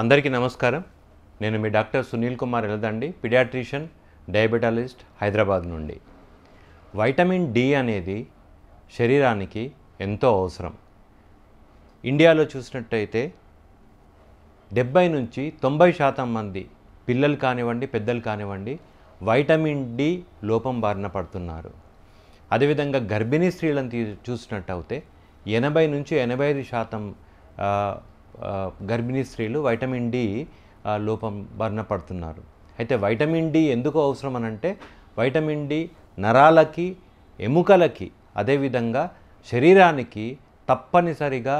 అందరికీ నమస్కారం నేను మీ doctor Sunil Kumar Eladandi pediatrician diabetologist Hyderabad నుండి వైటమిన్ డి అనేది శరీరానికి ఎంతో అవసరం ఇండియాలో చూసినట్టయితే డెబ్బై నుంచి తొంభై శాతం మంది పిల్లలు కానివ్వండి పెద్దలు కానివ్వండి వైటమిన్ డి లోపం బారిన పడుతున్నారు అదేవిధంగా గర్భిణీ స్త్రీలను తీ చూసినట్టయితే ఎనభై నుంచి ఎనభై ఐదు శాతం గర్భిణీ స్త్రీలు వైటమిన్ డి లోపం బారిన పడుతున్నారు అయితే వైటమిన్ డి ఎందుకు అవసరం అనంటే వైటమిన్ డి నరాలకి ఎముకలకి అదేవిధంగా శరీరానికి తప్పనిసరిగా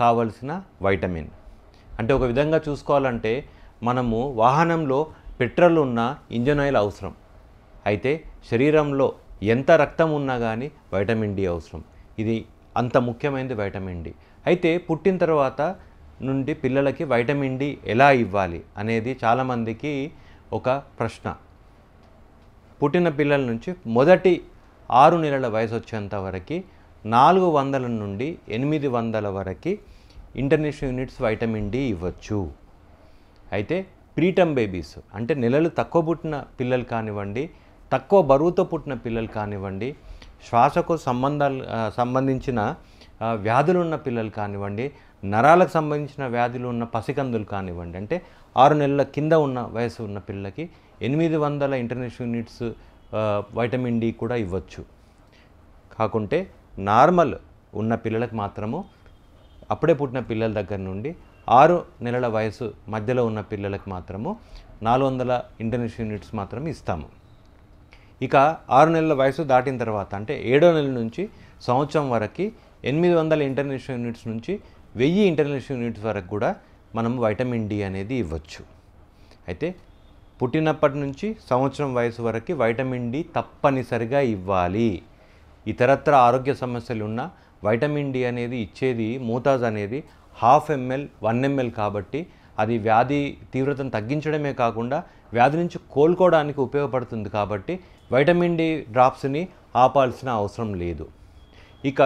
కావలసిన వైటమిన్ అంటే ఒక విధంగా చూసుకోవాలంటే మనము వాహనంలో పెట్రోల్ ఉన్న ఇంజన్ ఆయిల్ అవసరం అయితే శరీరంలో ఎంత రక్తం ఉన్నా కానీ వైటమిన్ డి అవసరం ఇది అంత ముఖ్యమైనది వైటమిన్ డి అయితే పుట్టిన తర్వాత నుండి పిల్లలకి వైటమిన్ డి ఎలా ఇవ్వాలి అనేది చాలామందికి ఒక ప్రశ్న పుట్టిన పిల్లల నుంచి మొదటి ఆరు నెలల వయసు వచ్చేంత వరకు నాలుగు వందల నుండి ఎనిమిది వందల వరకు ఇంటర్నేషనల్ యూనిట్స్ వైటమిన్ డి ఇవ్వచ్చు అయితే ప్రీటమ్ బేబీస్ అంటే నెలలు తక్కువ పుట్టిన పిల్లలు కానివ్వండి తక్కువ బరువుతో పుట్టిన పిల్లలు కానివ్వండి శ్వాసకు సంబంధాలు సంబంధించిన వ్యాధులున్న పిల్లలు కానివ్వండి నరాలకు సంబంధించిన వ్యాధులు ఉన్న పసికందులు కానివ్వండి అంటే ఆరు నెలల కింద ఉన్న వయసు ఉన్న పిల్లకి ఎనిమిది వందల ఇంటర్నేషనల్ యూనిట్స్ వైటమిన్ డి కూడా ఇవ్వచ్చు కాకుంటే నార్మల్ ఉన్న పిల్లలకు మాత్రము అప్పుడే పుట్టిన పిల్లల దగ్గర నుండి ఆరు నెలల వయసు మధ్యలో ఉన్న పిల్లలకు మాత్రము నాలుగు వందల ఇంటర్నేషనల్ యూనిట్స్ మాత్రం ఇస్తాము ఇక ఆరు నెలల వయసు దాటిన తర్వాత అంటే ఏడో నెల నుంచి సంవత్సరం వరకు ఎనిమిది వందల ఇంటర్నేషనల్ యూనిట్స్ నుంచి వెయ్యి ఇంటర్నేషనల్ యూనిట్స్ వరకు కూడా మనం వైటమిన్ డి అనేది ఇవ్వచ్చు అయితే పుట్టినప్పటి నుంచి సంవత్సరం వయసు వరకు వైటమిన్ డి తప్పనిసరిగా ఇవ్వాలి ఇతరత్ర ఆరోగ్య సమస్యలు ఉన్న వైటమిన్ డి అనేది ఇచ్చేది మోతాజ్ అనేది హాఫ్ ఎంఎల్ వన్ ఎంఎల్ కాబట్టి అది వ్యాధి తీవ్రతను తగ్గించడమే కాకుండా వ్యాధి నుంచి కోలుకోవడానికి ఉపయోగపడుతుంది కాబట్టి వైటమిన్ డి డ్రాప్స్ని ఆపాల్సిన అవసరం లేదు ఇక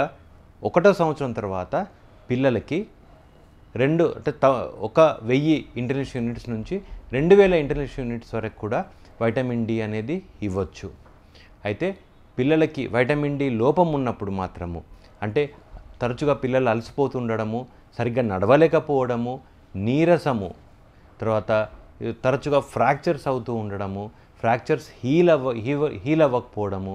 ఒకటో సంవత్సరం తర్వాత పిల్లలకి రెండు అంటే ఒక వెయ్యి ఇంటర్నేషనల్ యూనిట్స్ నుంచి రెండు వేల ఇంటర్నేషనల్ యూనిట్స్ వరకు కూడా వైటమిన్ డి అనేది ఇవ్వచ్చు అయితే పిల్లలకి వైటమిన్ డి లోపం ఉన్నప్పుడు మాత్రము అంటే తరచుగా పిల్లలు అలసిపోతుండడము సరిగ్గా నడవలేకపోవడము నీరసము తర్వాత తరచుగా ఫ్రాక్చర్స్ అవుతూ ఉండడము ఫ్రాక్చర్స్ హీల్ అవ్వ హీవ హీల్ అవ్వకపోవడము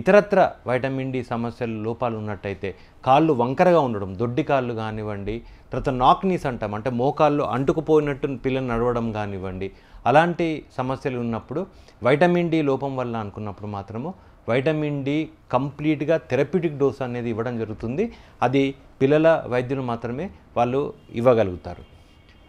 ఇతరత్ర వైటమిన్ డి సమస్యలు లోపాలు ఉన్నట్టయితే కాళ్ళు వంకరగా ఉండడం దొడ్డి కాళ్ళు కానివ్వండి తర్వాత నాక్నీస్ అంటాం అంటే మోకాళ్ళు అంటుకుపోయినట్టు పిల్లలు నడవడం కానివ్వండి అలాంటి సమస్యలు ఉన్నప్పుడు వైటమిన్ డి లోపం వల్ల అనుకున్నప్పుడు మాత్రము వైటమిన్ డి కంప్లీట్గా థెరప్యూటిక్ డోస్ అనేది ఇవ్వడం జరుగుతుంది అది పిల్లల వైద్యులు మాత్రమే వాళ్ళు ఇవ్వగలుగుతారు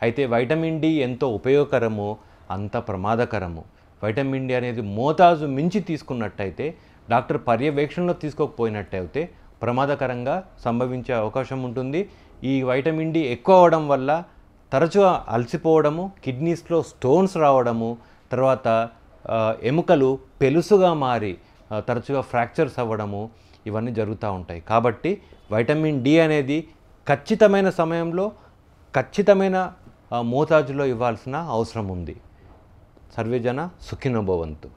అయితే వైటమిన్ డి ఎంతో ఉపయోగకరము అంత ప్రమాదకరము వైటమిన్ డి అనేది మోతాజు మించి తీసుకున్నట్టయితే డాక్టర్ పర్యవేక్షణలో తీసుకోకపోయినట్టయితే ప్రమాదకరంగా సంభవించే అవకాశం ఉంటుంది ఈ వైటమిన్ డి ఎక్కువ అవడం వల్ల తరచుగా అలసిపోవడము కిడ్నీస్లో స్టోన్స్ రావడము తర్వాత ఎముకలు పెలుసుగా మారి తరచుగా ఫ్రాక్చర్స్ అవ్వడము ఇవన్నీ జరుగుతూ ఉంటాయి కాబట్టి వైటమిన్ డి అనేది ఖచ్చితమైన సమయంలో ఖచ్చితమైన మోతాజులో ఇవ్వాల్సిన అవసరం ఉంది ಸರ್ವೇ ಜನ ಸುಖಿನೋ